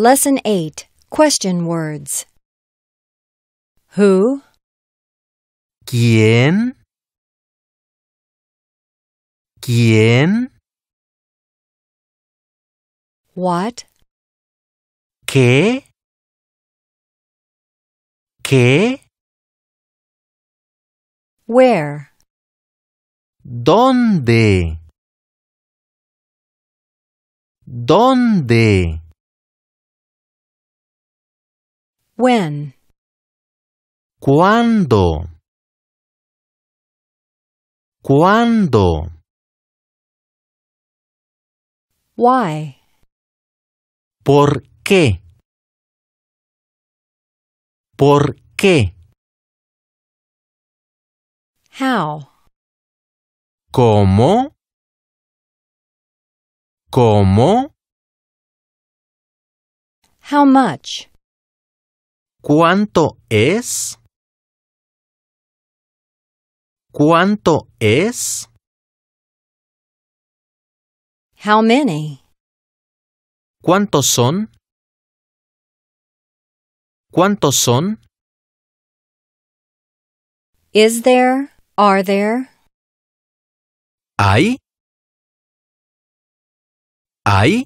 Lesson 8 Question Words Who? ¿Quién? ¿Quién? What? ¿Qué? ¿Qué? Where? ¿Dónde? ¿Dónde? When? ¿Cuándo? ¿Cuándo? Why? ¿Por qué? ¿Por qué? How? ¿Cómo? ¿Cómo? How much? ¿Cuánto es? ¿Cuánto es? How many? ¿Cuántos son? ¿Cuántos son? Is there? Are there? ¿Hay? ¿Hay?